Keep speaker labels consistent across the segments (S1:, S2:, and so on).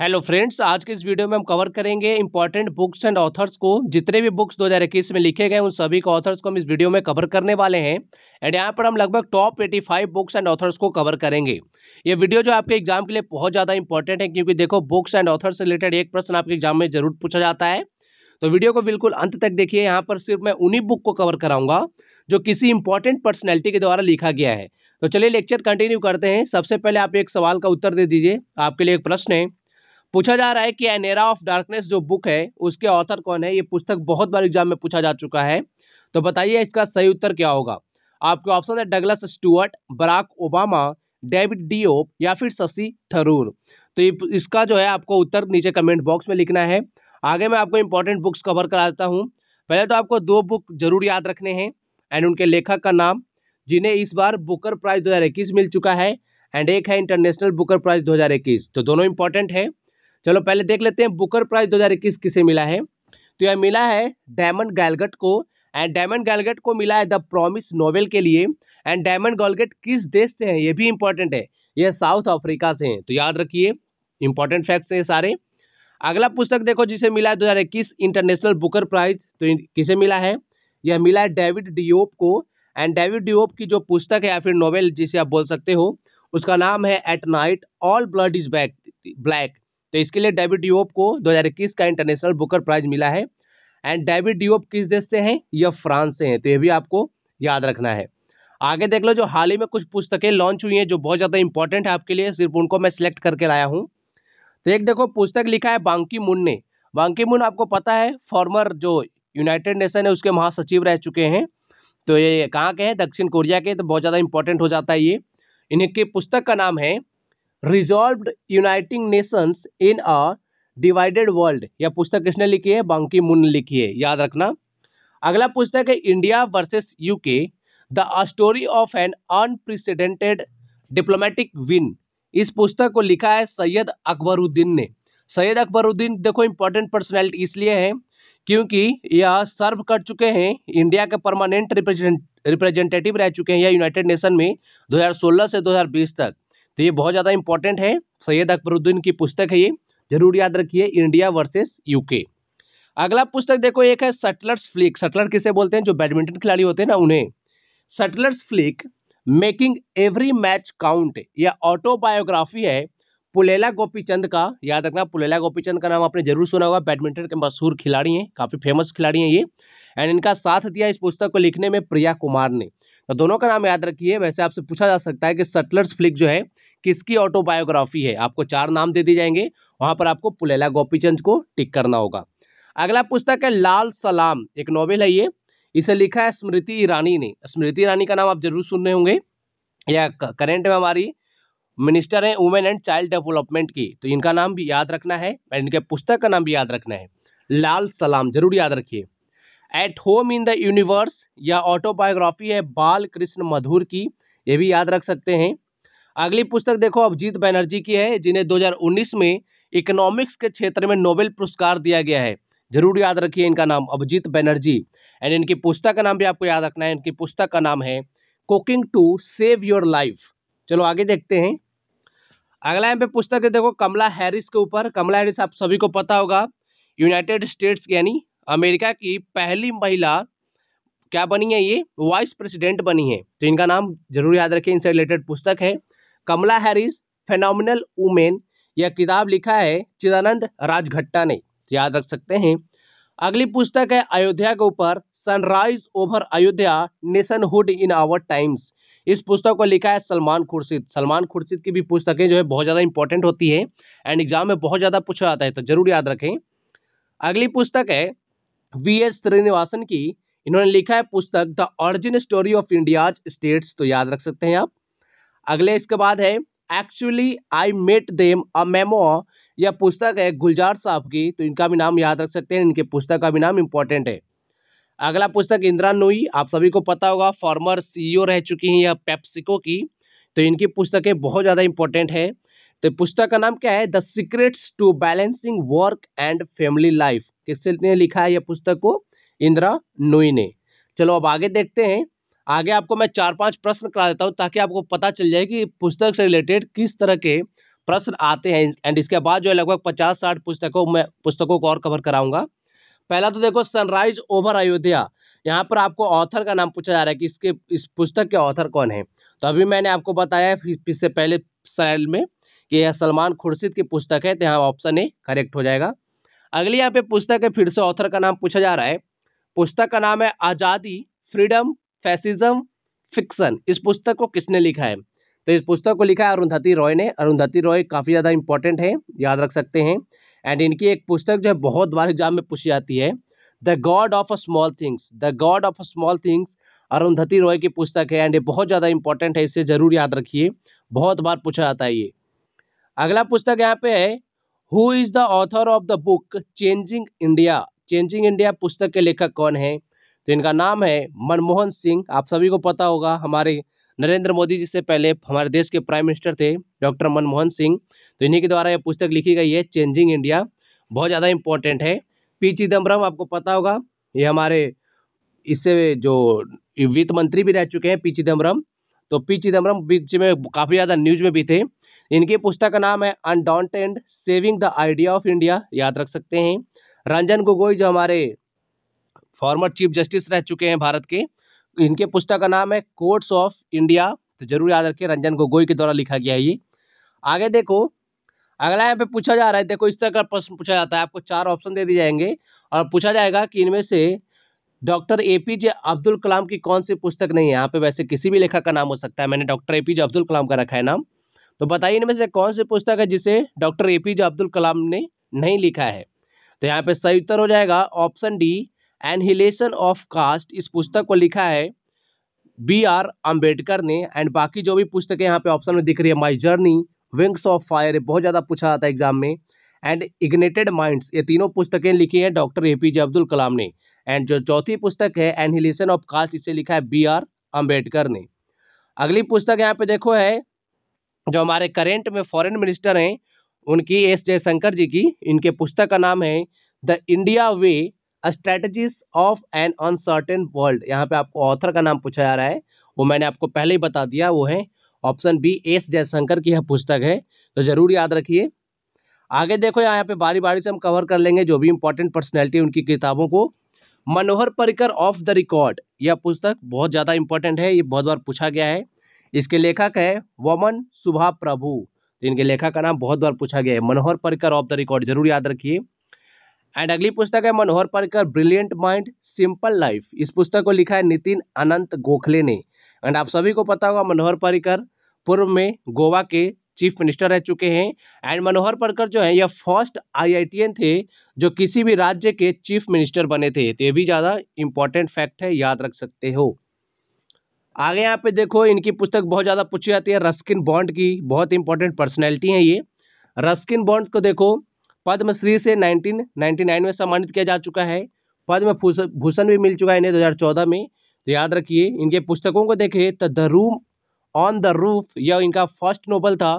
S1: hello friends आज के इस वीडियो में हम कवर करेंगे इंपॉर्टेंट बुक्स एंड ऑथर्स को जितने भी बुक्स 2021 में लिखे गए उन सभी को ऑथर्स को हम इस वीडियो में कवर करने वाले हैं एंड यहाँ पर हम लगभग टॉप 85 बुक्स एंड ऑथर्स को कवर करेंगे ये वीडियो जो आपके एग्जाम के लिए बहुत ज़्यादा इंपॉर्टेंट है क्योंकि देखो बुक्स एंड ऑथर्स से रिलेटेड एक प्रश्न आपके एग्जाम में जरूर पूछा जाता है तो वीडियो को बिल्कुल अंत तक देखिए यहाँ पर सिर्फ मैं उन्हीं बुक को कवर कराऊंगा जो किसी इंपॉर्टेंट पर्सनैलिटी के द्वारा लिखा गया है तो चलिए लेक्चर कंटिन्यू करते हैं सबसे पहले आप एक सवाल का उत्तर दे दीजिए आपके लिए एक प्रश्न है पूछा जा रहा है कि एन एरा ऑफ डार्कनेस जो बुक है उसके ऑथर कौन है ये पुस्तक बहुत बार एग्जाम में पूछा जा चुका है तो बताइए इसका सही उत्तर क्या होगा आपके ऑप्शन है Douglas Stuart Barack Obama David D या फिर शशि थरूर तो इसका जो है आपको उत्तर नीचे कमेंट बॉक्स में लिखना है आगे मैं आपको इंपॉर्टेंट बुक्स कवर करा देता हूँ पहले तो आपको दो बुक जरूर याद रखने हैं एंड उनके लेखक का नाम जिन्हें इस बार बुकर प्राइज 2021 मिल चुका है एंड एक है इंटरनेशनल बुकर प्राइज 2021 तो दोनों इंपॉर्टेंट है चलो पहले देख लेते हैं बुकर प्राइज दो किसे मिला है तो यह मिला है डायमंड गैलगट को एंड डायमंड गैलगट को मिला है द प्रोमिस नोवेल के लिए एंड डायमंड गैलगट किस देश से है ये भी इंपॉर्टेंट है यह साउथ अफ्रीका से हैं तो याद रखिए इंपॉर्टेंट फैक्ट्स हैं सारे अगला पुस्तक देखो जिसे मिला है दो हज़ार इक्कीस इंटरनेशनल बुकर प्राइज तो किसे मिला है यह मिला है डेविड डिओप को एंड डेविड डिओप की जो पुस्तक है या फिर नॉवेल जिसे आप बोल सकते हो उसका नाम है at night all blood is back black तो इसके लिए डेविड डिओप को 2021 का इंटरनेशनल बुकर प्राइज मिला है एंड डेविड डिओप किस देश से हैं यह फ्रांस से हैं तो ये भी आपको याद रखना है आगे देख लो जो हाल ही में कुछ पुस्तकें लॉन्च हुई हैं जो बहुत ज़्यादा इंपॉर्टेंट है आपके लिए सिर्फ उनको मैं सिलेक्ट करके लाया हूँ तो एक देखो पुस्तक लिखा है बांकी मुन ने बांकी मुन आपको पता है फॉर्मर जो यूनाइटेड नेशन है उसके महासचिव रह चुके हैं तो ये कहाँ के हैं दक्षिण कोरिया के तो बहुत ज़्यादा इंपॉर्टेंट हो जाता है ये इनके पुस्तक का नाम है resolve uniting nations in a divided world यह पुस्तक किसने लिखी है बांकी मुन ने लिखी है याद रखना अगला पुस्तक है India versus UK the story of an unprecedented diplomatic win इस पुस्तक को लिखा है सैयद अकबरुद्दीन ने सैयद अकबरुद्दीन देखो इंपॉर्टेंट पर्सनैलिटी इसलिए है क्योंकि यह सर्व कर चुके हैं इंडिया के परमानेंट रिप्रेजेंटेटिव रह चुके हैं यह यूनाइटेड नेशन में 2016 से 2020 तक तो ये बहुत ज़्यादा इंपॉर्टेंट है सैयद अकबरुद्दीन की पुस्तक है ये जरूर याद रखिए इंडिया वर्सेस यूके अगला पुस्तक देखो एक है सटलर्स फ्लिक सटलर किसे बोलते हैं जो बैडमिंटन खिलाड़ी होते हैं ना उन्हें shuttler's flick making every match count यह ऑटोबायोग्राफी है पुलेला गोपीचंद का याद रखना पुलेला गोपीचंद का नाम आपने जरूर सुना होगा बैडमिंटन के मशहूर खिलाड़ी हैं काफ़ी फेमस खिलाड़ी हैं ये एंड इनका साथ दिया इस पुस्तक को लिखने में प्रिया कुमार ने तो दोनों का नाम याद रखिए वैसे आपसे पूछा जा सकता है कि सटलर्स फ्लिक जो है किसकी ऑटोबायोग्राफी है आपको चार नाम दे दिए जाएंगे वहां पर आपको पुलेला गोपीचंद को टिक करना होगा अगला पुस्तक है लाल सलाम एक नॉवेल है ये इसे लिखा है स्मृति ईरानी ने स्मृति ईरानी का नाम आप जरूर सुन रहे होंगे या करेंट में हमारी मिनिस्टर हैं वुमेन एंड चाइल्ड डेवलपमेंट की तो इनका नाम भी याद रखना है और इनके पुस्तक का नाम भी याद रखना है लाल सलाम जरूर याद रखिए at home in the universe या ऑटोबायोग्राफी है बाल कृष्ण मधुर की ये भी याद रख सकते हैं अगली पुस्तक देखो अभिजीत बैनर्जी की है जिन्हें 2019 में इकोनॉमिक्स के क्षेत्र में नोबेल पुरस्कार दिया गया है जरूर याद रखिए इनका नाम अभिजीत बैनर्जी एंड इनकी पुस्तक का नाम भी आपको याद रखना है इनकी पुस्तक का नाम है cooking to save your life चलो आगे देखते हैं अगला यहाँ पे पुस्तक है देखो कमला हैरिस के ऊपर कमला हैरिस आप सभी को पता होगा यूनाइटेड स्टेट्स यानी अमेरिका की पहली महिला क्या बनी है ये वाइस प्रेसिडेंट बनी है तो इनका नाम जरूर याद रखें इनसे रिलेटेड पुस्तक है कमला हैरिस फेनोमिनल वुमेन यह किताब लिखा है चिदानंद राजघट्टा ने तो याद रख सकते हैं अगली पुस्तक है अयोध्या के ऊपर sunrise over Ayodhya nationhood in our times इस पुस्तक को लिखा है सलमान खुर्शीद सलमान खुर्शीद की भी पुस्तकें जो है बहुत ज़्यादा इंपॉर्टेंट होती है एंड एग्जाम में बहुत ज़्यादा पूछा जाता है तो जरूर याद रखें अगली पुस्तक है वी एस श्रीनिवासन की इन्होंने लिखा है पुस्तक the origin story of India's states तो याद रख सकते हैं आप अगले इसके बाद है actually I met them a memoir यह पुस्तक है गुलजार साहब की तो इनका भी नाम याद रख सकते हैं इनके पुस्तक का भी नाम इम्पोर्टेंट है अगला पुस्तक इंदिरा नोई आप सभी को पता होगा फॉर्मर सीईओ रह चुकी हैं या पेप्सिको की तो इनकी पुस्तकें बहुत ज़्यादा इंपॉर्टेंट है तो पुस्तक का नाम क्या है the secrets to balancing work and family life किसने लिखा है यह पुस्तक को इंदिरा नोई ने चलो अब आगे देखते हैं आगे आपको मैं चार पांच प्रश्न करा देता हूँ ताकि आपको पता चल जाए कि पुस्तक से रिलेटेड किस तरह के प्रश्न आते हैं एंड इसके बाद जो है लगभग पचास साठ पुस्तकों में पुस्तकों को और कवर कराऊंगा पहला तो देखो सनराइज ओवर अयोध्या यहाँ पर आपको ऑथर का नाम पूछा जा रहा है कि इसके इस पुस्तक के ऑथर कौन है तो अभी मैंने आपको बताया इससे पहले साल में कि यह सलमान खुर्शीद की पुस्तक है तो यहाँ ऑप्शन ए करेक्ट हो जाएगा अगली यहाँ पे पुस्तक है फिर से ऑथर का नाम पूछा जा रहा है पुस्तक का नाम है आज़ादी फ्रीडम फैसिज्म फिक्सन इस पुस्तक को किसने लिखा है तो इस पुस्तक को लिखा है अरुंधति रॉय ने अरुंधति रॉय काफ़ी ज़्यादा इंपॉर्टेंट है याद रख सकते हैं एंड इनकी एक पुस्तक जो है बहुत बार एग्जाम में पूछी जाती है the god of a small things the god of a small things Arundhati Roy की पुस्तक है एंड ये बहुत ज़्यादा इंपॉर्टेंट है इसे ज़रूर याद रखिए बहुत बार पूछा जाता है ये अगला पुस्तक यहाँ पे है who is the author of the book changing India changing India पुस्तक के लेखक कौन है तो इनका नाम है मनमोहन सिंह आप सभी को पता होगा हमारे नरेंद्र मोदी जी से पहले हमारे देश के प्राइम मिनिस्टर थे डॉक्टर मनमोहन सिंह तो इन्हीं के द्वारा यह पुस्तक लिखी गई है चेंजिंग इंडिया बहुत ज़्यादा इंपॉर्टेंट है पी चिदम्बरम आपको पता होगा ये हमारे इससे जो वित्त मंत्री भी रह चुके हैं पी चिदम्बरम तो पी चिदम्बरम बीच में काफ़ी ज़्यादा न्यूज में भी थे इनकी पुस्तक का नाम है undaunted saving the idea of India याद रख सकते हैं रंजन गोगोई जो हमारे फॉर्मर चीफ जस्टिस रह चुके हैं भारत के इनके पुस्तक का नाम है कोर्ट्स ऑफ इंडिया तो जरूर याद रखिए रंजन गोगोई के द्वारा लिखा गया है ये आगे देखो अगला यहाँ पे पूछा जा रहा है देखो इस तरह का प्रश्न पूछा जाता है आपको चार ऑप्शन दे दिए जाएंगे और पूछा जाएगा कि इनमें से doctor A P J Abdul Kalam की कौन सी पुस्तक नहीं है यहाँ पे वैसे किसी भी लेखक का नाम हो सकता है मैंने doctor A P J Abdul Kalam का रखा है नाम तो बताइए इनमें से कौन सी पुस्तक है जिसे doctor A P J Abdul Kalam ने नहीं लिखा है तो यहाँ पे सही उत्तर हो जाएगा option D annihilation of caste इस पुस्तक को लिखा है बी आर अम्बेडकर ने एंड बाकी जो भी पुस्तकें यहाँ पे ऑप्शन में दिख रही है my journey wings of fire बहुत ज़्यादा पूछा जाता है एग्जाम में एंड इग्नेटेड माइंड्स ये तीनों पुस्तकें लिखी हैं doctor A P J Abdul Kalam ने एंड जो चौथी पुस्तक है एनहिलेशन ऑफ कास्ट इसे लिखा है बी आर अम्बेडकर ने अगली पुस्तक यहाँ पे देखो है जो हमारे करेंट में फॉरेन मिनिस्टर हैं उनकी एस जयशंकर जी की इनके पुस्तक का नाम है the India way strategies of an uncertain world यहाँ पे आपको ऑथर का नाम पूछा जा रहा है वो मैंने आपको पहले ही बता दिया वो है ऑप्शन बी एस जयशंकर की यह पुस्तक है तो ज़रूर याद रखिए आगे देखो यहाँ पे बारी बारी से हम कवर कर लेंगे जो भी इंपॉर्टेंट पर्सनैलिटी उनकी किताबों को Manohar Parrikar off the record यह पुस्तक बहुत ज़्यादा इंपॉर्टेंट है ये बहुत बार पूछा गया है इसके लेखक है वमन सुभा प्रभु इनके लेखक का नाम बहुत बार पूछा गया है Manohar Parrikar off the record जरूर याद रखिए एंड अगली पुस्तक है Manohar Parrikar brilliant mind simple life इस पुस्तक को लिखा है नितिन अनंत गोखले ने एंड आप सभी को पता होगा मनोहर पर्रिकर पूर्व में गोवा के चीफ मिनिस्टर रह चुके हैं एंड मनोहर पर्रिकर जो है यह फर्स्ट आईआईटीएन थे जो किसी भी राज्य के चीफ मिनिस्टर बने थे तो ये भी ज़्यादा इंपॉर्टेंट फैक्ट है याद रख सकते हो आगे यहाँ पे देखो इनकी पुस्तक बहुत ज़्यादा पूछी जाती है रस्किन बॉन्ड की बहुत इंपॉर्टेंट पर्सनैलिटी है ये रस्किन बॉन्ड को देखो पद्मश्री से 1999 में सम्मानित किया जा चुका है पद्म भूषण भी मिल चुका है इन्हें 2014 में तो याद रखिए इनके पुस्तकों को देखें तो the room on the roof यह इनका फर्स्ट नोबल था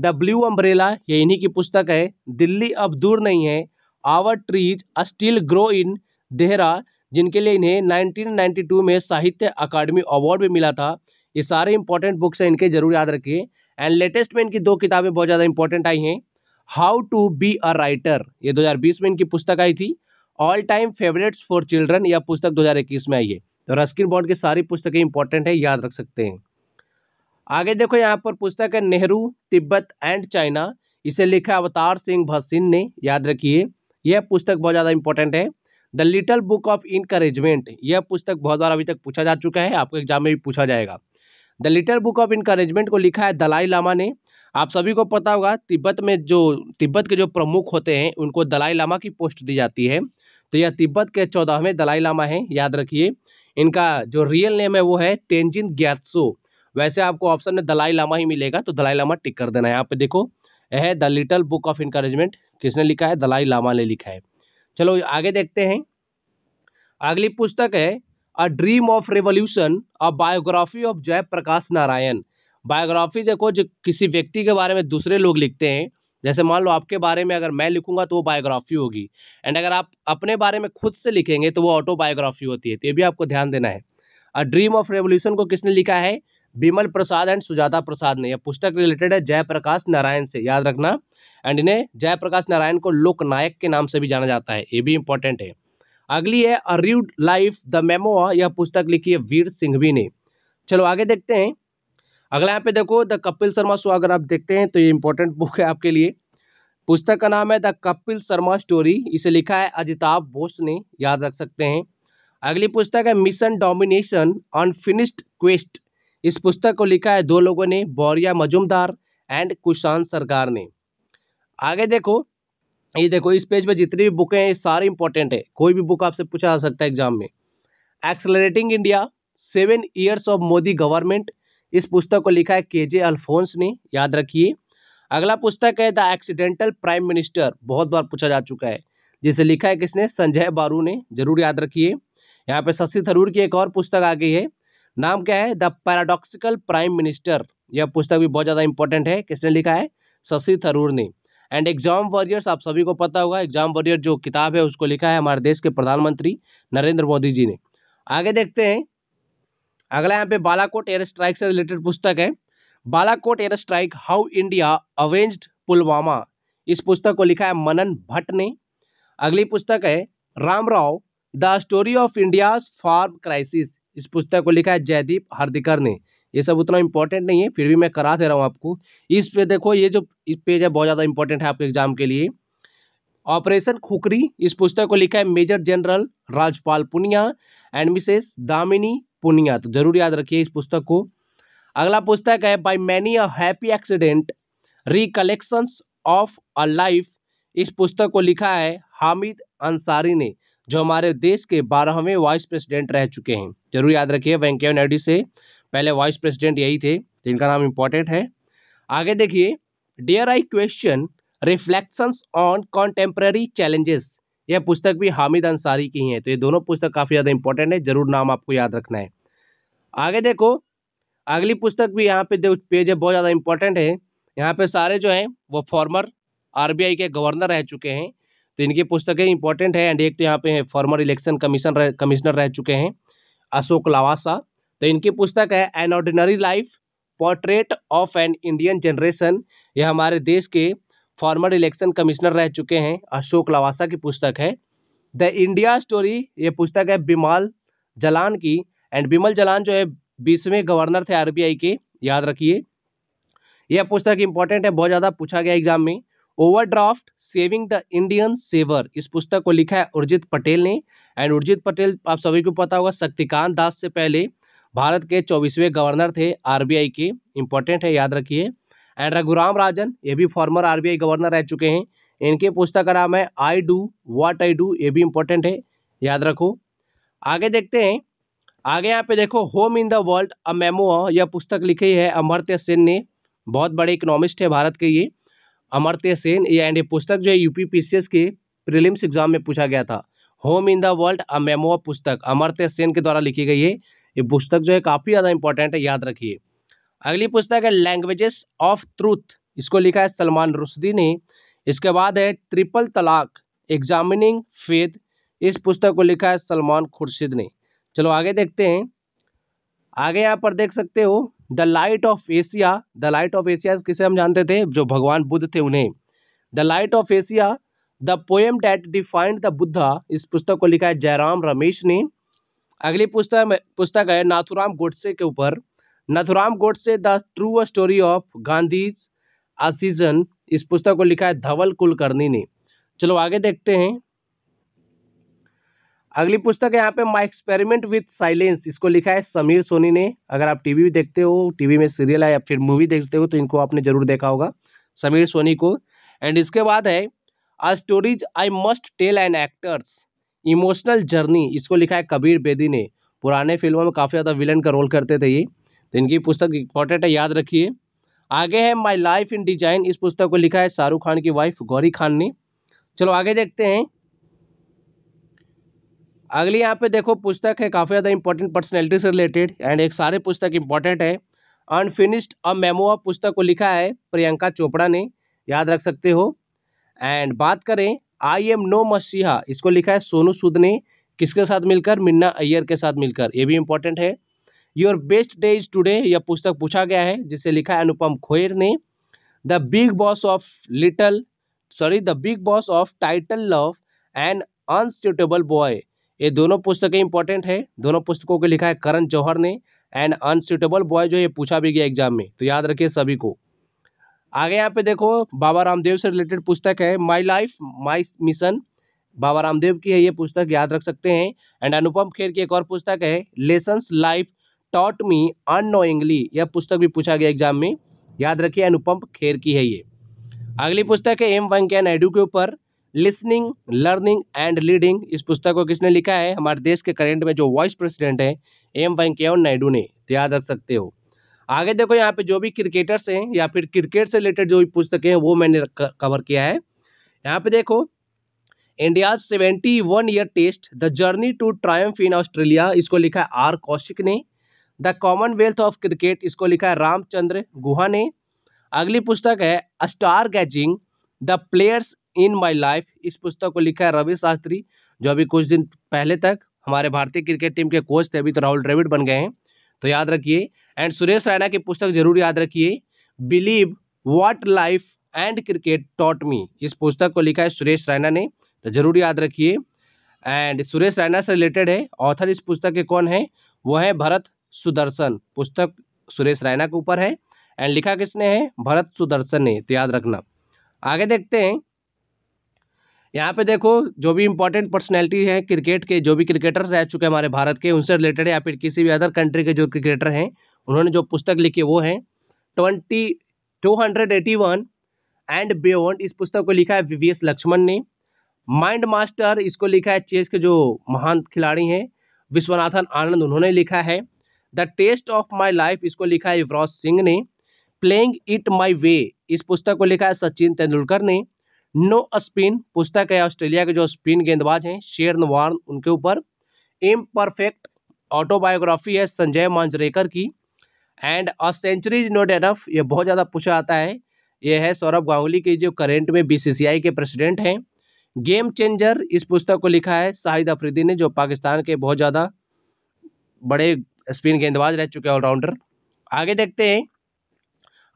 S1: द ब्लू अम्ब्रेला ये इन्हीं की पुस्तक है दिल्ली अब दूर नहीं है our trees still grow in Dehra जिनके लिए इन्हें 1992 में साहित्य अकादमी अवार्ड भी मिला था ये सारे इंपॉर्टेंट बुक्स हैं इनके जरूर याद रखिए एंड लेटेस्ट में इनकी दो किताबें बहुत ज़्यादा इंपॉर्टेंट आई हैं how to be a writer ये 2020 में इनकी पुस्तक आई थी all time favourites for children यह पुस्तक 2021 में आई है तो रस्किन बॉन्ड की सारी पुस्तकें इंपॉर्टेंट है याद रख सकते हैं आगे देखो यहाँ पर पुस्तक है नेहरू तिब्बत एंड चाइना इसे लिखा अवतार सिंह भसीन ने याद रखिए यह पुस्तक बहुत ज़्यादा इंपॉर्टेंट है the little book of encouragement यह पुस्तक बहुत बार अभी तक पूछा जा चुका है आपको एग्जाम में भी पूछा जाएगा the little book of encouragement को लिखा है दलाई लामा ने आप सभी को पता होगा तिब्बत में जो तिब्बत के जो प्रमुख होते हैं उनको दलाई लामा की पोस्ट दी जाती है तो यह तिब्बत के चौदहवें दलाई लामा हैं याद रखिए इनका जो रियल नेम है वो है तेंजिन ग्यात्सो वैसे आपको ऑप्शन में दलाई लामा ही मिलेगा तो दलाई लामा टिक कर देना है यहाँ पे देखो है the little book of encouragement किसने लिखा है दलाई लामा ने लिखा है चलो आगे देखते हैं अगली पुस्तक है a dream of revolution a biography of Jayaprakash Narayan biography देखो जो किसी व्यक्ति के बारे में दूसरे लोग लिखते हैं जैसे मान लो आपके बारे में अगर मैं लिखूंगा तो वो बायोग्राफी होगी एंड अगर आप अपने बारे में खुद से लिखेंगे तो वो ऑटोबायोग्राफी होती है तो ये भी आपको ध्यान देना है अ ड्रीम ऑफ रेवोल्यूशन को किसने लिखा है बिमल प्रसाद एंड सुजाता प्रसाद ने यह पुस्तक रिलेटेड है जयप्रकाश नारायण से याद रखना एंड इन्हें जयप्रकाश नारायण को लोकनायक के नाम से भी जाना जाता है ये भी इंपॉर्टेंट है अगली है a rude life the memoir यह पुस्तक लिखी है वीर सिंघवी ने चलो आगे देखते हैं अगला यहाँ पे देखो द कपिल शर्मा शो अगर आप देखते हैं तो ये इंपॉर्टेंट बुक है आपके लिए पुस्तक का नाम है द कपिल शर्मा स्टोरी इसे लिखा है अजिताभ बोस ने याद रख सकते हैं अगली पुस्तक है मिशन डोमिनेशन अनफिनिश्ड क्वेस्ट इस पुस्तक को लिखा है दो लोगों ने बौरिया मजुमदार एंड कुशान सरकार ने आगे देखो ये देखो इस पेज पर जितनी भी बुकें हैं ये इंपॉर्टेंट है कोई भी बुक आपसे पूछा जा सकता है एग्जाम में accelerating India seven years of Modi government इस पुस्तक को लिखा है के जे अल्फोंस ने याद रखिए अगला पुस्तक है द एक्सीडेंटल प्राइम मिनिस्टर बहुत बार पूछा जा चुका है जिसे लिखा है किसने संजय बारू ने जरूर याद रखिए यहाँ पे शशि थरूर की एक और पुस्तक आ गई है नाम क्या है द पैराडॉक्सिकल प्राइम मिनिस्टर यह पुस्तक भी बहुत ज़्यादा इंपॉर्टेंट है किसने लिखा है शशि थरूर ने एंड एग्जाम वॉरियर्स आप सभी को पता होगा एग्जाम वॉरियर जो किताब है उसको लिखा है हमारे देश के प्रधानमंत्री नरेंद्र मोदी जी ने आगे देखते हैं अगला यहाँ पे बालाकोट एयर स्ट्राइक से रिलेटेड पुस्तक है Balakot air strike how India avenged Pulwama इस पुस्तक को लिखा है मनन भट्ट ने अगली पुस्तक है Ram Rao the story of India farm crisis इस पुस्तक को लिखा है जयदीप हार्दिकर ने ये सब उतना इंपॉर्टेंट नहीं है फिर भी मैं करा दे रहा हूँ आपको इस पे देखो ये जो इस पेज है बहुत ज़्यादा इंपॉर्टेंट है आपके एग्जाम के लिए ऑपरेशन खुकरी इस पुस्तक को लिखा है major general Rajpal Punia and Mrs Damini Punia तो जरूर याद रखिए इस पुस्तक को अगला पुस्तक है by many happy accident recollections of a life इस पुस्तक को लिखा है हामिद अंसारी ने जो हमारे देश के बारहवें वाइस प्रेसिडेंट रह चुके हैं जरूर याद रखिए वेंकैया नायडू से पहले वाइस प्रेसिडेंट यही थे जिनका नाम इम्पोर्टेंट है आगे देखिए dare I question reflections on contemporary challenges यह पुस्तक भी हामिद अंसारी की है तो ये दोनों पुस्तक काफ़ी ज़्यादा इंपॉर्टेंट है ज़रूर नाम आपको याद रखना है आगे देखो अगली पुस्तक भी यहाँ पे जो पेज है बहुत ज़्यादा इंपॉर्टेंट है यहाँ पे सारे जो हैं वो फॉर्मर आरबीआई के गवर्नर रह चुके हैं तो इनकी पुस्तकें इंपॉर्टेंट है एंड एक तो यहाँ पे है फॉर्मर इलेक्शन कमीशन कमिश्नर रह चुके हैं अशोक लावासा तो इनकी पुस्तक है an ordinary life portrait of an Indian generation यह हमारे देश के फॉर्मर इलेक्शन कमिश्नर रह चुके हैं अशोक लवासा की पुस्तक है द इंडिया स्टोरी ये पुस्तक है बिमल जलान की एंड बिमल जलान जो है बीसवें गवर्नर थे आरबीआई के याद रखिए यह पुस्तक इंपॉर्टेंट है बहुत ज़्यादा पूछा गया एग्जाम में overdraft saving the Indian saver इस पुस्तक को लिखा है उर्जित पटेल ने एंड उर्जित पटेल आप सभी को पता होगा शक्तिकांत दास से पहले भारत के चौबीसवें गवर्नर थे आरबीआई के इंपॉर्टेंट है याद रखिए एंड रघुराम राजन ये भी फॉर्मर आरबीआई गवर्नर रह चुके हैं इनके पुस्तक का नाम है I do what I do ये भी इंपॉर्टेंट है याद रखो आगे देखते हैं आगे यहाँ पे देखो home in the world a memoir यह पुस्तक लिखी है अमर्त्य सेन ने बहुत बड़े इकोनॉमिस्ट है भारत के ये अमर्त्य सेन ये एंड ये पुस्तक जो है यू पीसीएस के प्रिलिम्स एग्जाम में पूछा गया था home in the world a memoir पुस्तक अमर्त्य सेन के द्वारा लिखी गई है ये पुस्तक जो है काफ़ी ज़्यादा इंपॉर्टेंट है याद रखिए अगली पुस्तक है लैंग्वेजेस ऑफ ट्रूथ इसको लिखा है सलमान रुशदी ने इसके बाद है ट्रिपल तलाक एग्जामिनिंग फेद इस पुस्तक को लिखा है सलमान खुर्शीद ने चलो आगे देखते हैं आगे यहाँ पर देख सकते हो the light of Asia the light of Asia किसे हम जानते थे जो भगवान बुद्ध थे उन्हें the light of Asia the poem that defined the Buddha इस पुस्तक को लिखा है जयराम रमेश ने अगली पुस्तक पुस्तक है नाथुराम गोडसे के ऊपर Nathuram Godse the true story of Gandhi's assassin इस पुस्तक को लिखा है धवल कुलकर्णी ने चलो आगे देखते हैं अगली पुस्तक है यहाँ पे माई एक्सपेरिमेंट विथ साइलेंस इसको लिखा है समीर सोनी ने अगर आप टीवी भी देखते हो टीवी में सीरियल है या फिर मूवी देखते हो तो इनको आपने जरूर देखा होगा समीर सोनी को एंड इसके बाद है a stories I must tell an actor's emotional journey इसको लिखा है कबीर बेदी ने पुराने फिल्मों में काफ़ी ज़्यादा विलन का रोल करते थे ये तो इनकी पुस्तक इंपॉर्टेंट है याद रखिए आगे है माई लाइफ इन डिजाइन इस पुस्तक को लिखा है शाहरुख खान की वाइफ गौरी खान ने चलो आगे देखते हैं अगली यहाँ पे देखो पुस्तक है काफ़ी ज़्यादा इंपॉर्टेंट पर्सनैलिटी से रिलेटेड एंड एक सारे पुस्तक इंपॉर्टेंट है अनफिनिश्ड अ ऑफ पुस्तक को लिखा है प्रियंका चोपड़ा ने याद रख सकते हो एंड बात करें आई एम नो मसीहा इसको लिखा है सोनू सूद ने किसके साथ मिलकर मिन्ना अय्यर के साथ मिलकर ये भी इम्पोर्टेंट है your best day is today यह पुस्तक पूछा गया है जिसे लिखा है अनुपम खोर ने the big boss of little sorry the big boss of title love and unsuitable boy ये दोनों पुस्तकें इंपॉर्टेंट है दोनों पुस्तकों को लिखा है करण जौहर ने एंड अनस्यूटेबल बॉय जो ये पूछा भी गया एग्जाम में तो याद रखिए सभी को आगे यहाँ पे देखो बाबा रामदेव से रिलेटेड पुस्तक है my life my mission Baba Ramdev की है ये पुस्तक याद रख सकते हैं एंड अनुपम खेर की एक और पुस्तक है lessons life taught me unknowingly यह पुस्तक भी पूछा गया एग्जाम में याद रखिए अनुपम खेर की है ये अगली पुस्तक है एम वेंकैया नायडू के ऊपर लिसनिंग लर्निंग एंड लीडिंग इस पुस्तक को किसने लिखा है हमारे देश के करेंट में जो वाइस प्रेसिडेंट है एम वेंकैया नायडू ने तो याद रख सकते हो आगे देखो यहाँ पे जो भी क्रिकेटर्स हैं या फिर क्रिकेट से रिलेटेड जो भी पुस्तकें हैं वो मैंने कवर किया है यहाँ पे देखो India seventy one year test the journey to triumph in Australia इसको लिखा है आर कौशिक ने द कॉमनवेल्थ ऑफ क्रिकेट इसको लिखा है रामचंद्र गुहा ने अगली पुस्तक है star gazing the players in my life इस पुस्तक को लिखा है रवि शास्त्री जो अभी कुछ दिन पहले तक हमारे भारतीय क्रिकेट टीम के कोच थे अभी तो राहुल ड्रेविड बन गए हैं तो याद रखिए एंड सुरेश रैना की पुस्तक जरूर याद रखिए believe what life and cricket taught me इस पुस्तक को लिखा है सुरेश रैना ने तो जरूर याद रखिए एंड सुरेश रैना से रिलेटेड है ऑथर इस पुस्तक के कौन है वो है भरत सुदर्शन पुस्तक सुरेश रैना के ऊपर है एंड लिखा किसने है भरत सुदर्शन ने तो याद रखना आगे देखते हैं यहाँ पे देखो जो भी इंपॉर्टेंट पर्सनैलिटी है क्रिकेट के जो भी क्रिकेटर्स रह चुके हैं हमारे भारत के उनसे रिलेटेड या फिर किसी भी अदर कंट्री के जो क्रिकेटर हैं उन्होंने जो पुस्तक लिखी वो है twenty two hundred eighty one and beyond इस पुस्तक को लिखा है वी एस लक्ष्मण ने माइंड मास्टर इसको लिखा है चेस के जो महान खिलाड़ी हैं विश्वनाथन आनंद उन्होंने लिखा है the test of my life इसको लिखा है युवराज सिंह ने प्लेइंग इट माई वे इस पुस्तक को लिखा है सचिन तेंदुलकर ने नो स्पिन पुस्तक है ऑस्ट्रेलिया के जो स्पिन गेंदबाज हैं शेर वार्न उनके ऊपर इम परफेक्ट ऑटोबायोग्राफी है संजय मांजरेकर की and a century not enough ये बहुत ज़्यादा पूछा आता है ये है सौरभ गांगुली की जो करेंट में बीसीसीआई के प्रेसिडेंट हैं गेम चेंजर इस पुस्तक को लिखा है शाहिद अफरीदी ने जो पाकिस्तान के बहुत ज़्यादा बड़े स्पिन गेंदबाज रह चुके हैं ऑलराउंडर आगे देखते हैं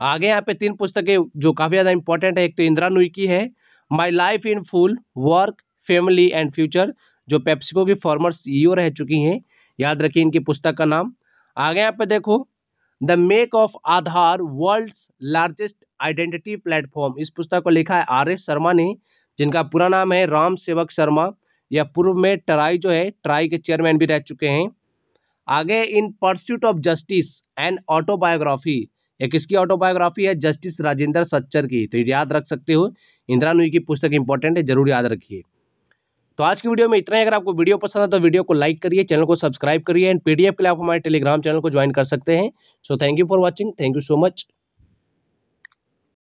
S1: आगे यहाँ पे तीन पुस्तकें जो काफ़ी ज़्यादा इंपॉर्टेंट है एक तो इंदिरा नुई की है my life in full work family and future जो पेप्सिको की फॉर्मर सीईओ e रह चुकी हैं याद रखिए इनकी पुस्तक का नाम आगे यहाँ पे देखो the make of Aadhaar world largest identity platform इस पुस्तक को लिखा है आर एस शर्मा ने जिनका पूरा नाम है राम सेवक शर्मा या पूर्व में ट्राई जो है ट्राई के चेयरमैन भी रह चुके हैं आगे in pursuit of justice and autobiography ये किसकी ऑटोबायोग्राफी है जस्टिस राजेंद्र सच्चर की तो याद रख सकते हो इंदिरा नुई की पुस्तक इंपॉर्टेंट है जरूर याद रखिए तो आज की वीडियो में इतना ही अगर आपको वीडियो पसंद है तो वीडियो को लाइक करिए चैनल को सब्सक्राइब करिए एंड पीडीएफ के लिए आप हमारे टेलीग्राम चैनल को ज्वाइन कर सकते हैं so thank you for watching thank you so much